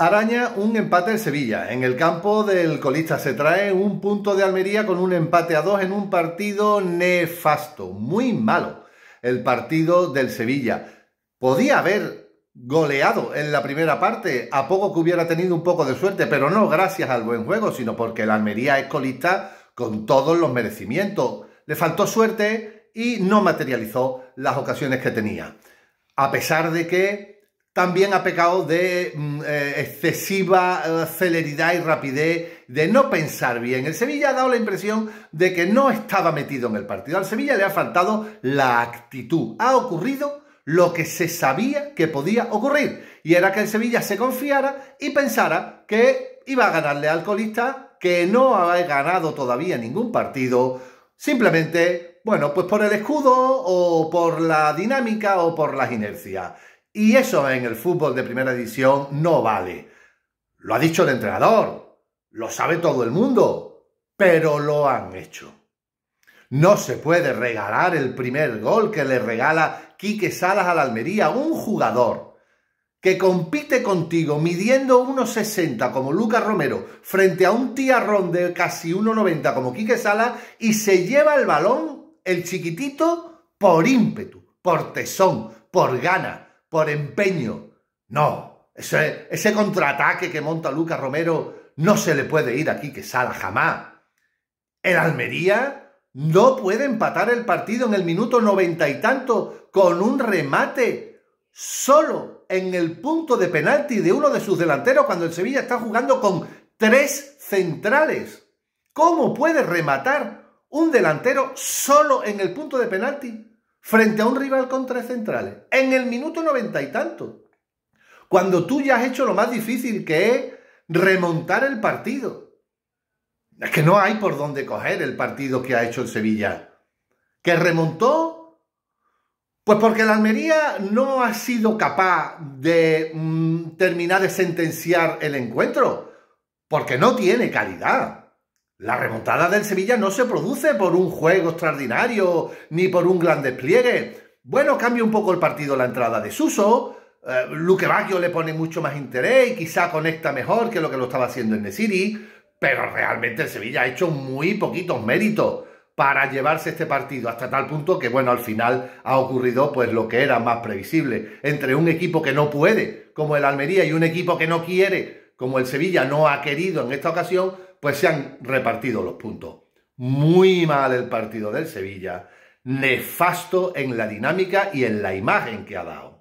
Araña un empate en Sevilla. En el campo del colista se trae un punto de Almería con un empate a dos en un partido nefasto, muy malo. El partido del Sevilla. Podía haber goleado en la primera parte, a poco que hubiera tenido un poco de suerte, pero no gracias al buen juego, sino porque el Almería es colista con todos los merecimientos. Le faltó suerte y no materializó las ocasiones que tenía. A pesar de que también ha pecado de mm, eh, excesiva eh, celeridad y rapidez, de no pensar bien. El Sevilla ha dado la impresión de que no estaba metido en el partido. Al Sevilla le ha faltado la actitud. Ha ocurrido lo que se sabía que podía ocurrir. Y era que el Sevilla se confiara y pensara que iba a ganarle al colista, que no ha ganado todavía ningún partido. Simplemente, bueno, pues por el escudo o por la dinámica o por las inercias. Y eso en el fútbol de primera edición no vale. Lo ha dicho el entrenador, lo sabe todo el mundo, pero lo han hecho. No se puede regalar el primer gol que le regala Quique Salas a la Almería, un jugador que compite contigo midiendo 1,60 como Lucas Romero frente a un tiarrón de casi 1,90 como Quique Salas y se lleva el balón, el chiquitito, por ímpetu, por tesón, por gana por empeño. No, ese, contraataque que monta Lucas Romero no se le puede ir aquí que sala jamás. El Almería no puede empatar el partido en el minuto noventa y tanto con un remate solo en el punto de penalti de uno de sus delanteros cuando el Sevilla está jugando con tres centrales. ¿Cómo puede rematar un delantero solo en el punto de penalti? frente a un rival con tres centrales, en el minuto noventa y tanto, cuando tú ya has hecho lo más difícil que es remontar el partido. Es que no hay por dónde coger el partido que ha hecho el Sevilla. ¿Que remontó? Pues porque la Almería no ha sido capaz de mm, terminar de sentenciar el encuentro, porque no tiene calidad. La remontada del Sevilla no se produce por un juego extraordinario ni por un gran despliegue. Bueno, cambia un poco el partido la entrada de Suso. Eh, Luque le pone mucho más interés y quizá conecta mejor que lo que lo estaba haciendo en The City. Pero realmente el Sevilla ha hecho muy poquitos méritos para llevarse este partido hasta tal punto que bueno al final ha ocurrido pues lo que era más previsible entre un equipo que no puede como el Almería y un equipo que no quiere como el Sevilla no ha querido en esta ocasión, pues se han repartido los puntos. Muy mal el partido del Sevilla, nefasto en la dinámica y en la imagen que ha dado.